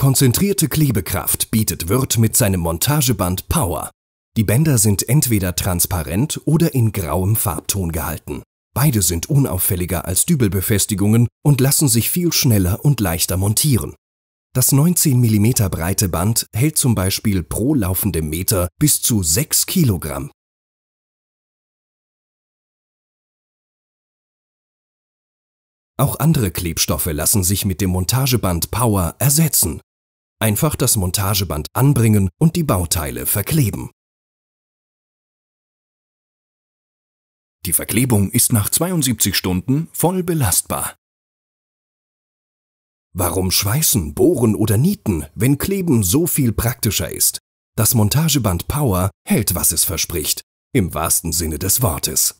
Konzentrierte Klebekraft bietet Wirt mit seinem Montageband Power. Die Bänder sind entweder transparent oder in grauem Farbton gehalten. Beide sind unauffälliger als Dübelbefestigungen und lassen sich viel schneller und leichter montieren. Das 19 mm breite Band hält zum Beispiel pro laufendem Meter bis zu 6 kg. Auch andere Klebstoffe lassen sich mit dem Montageband Power ersetzen. Einfach das Montageband anbringen und die Bauteile verkleben. Die Verklebung ist nach 72 Stunden voll belastbar. Warum schweißen, bohren oder nieten, wenn Kleben so viel praktischer ist? Das Montageband Power hält, was es verspricht, im wahrsten Sinne des Wortes.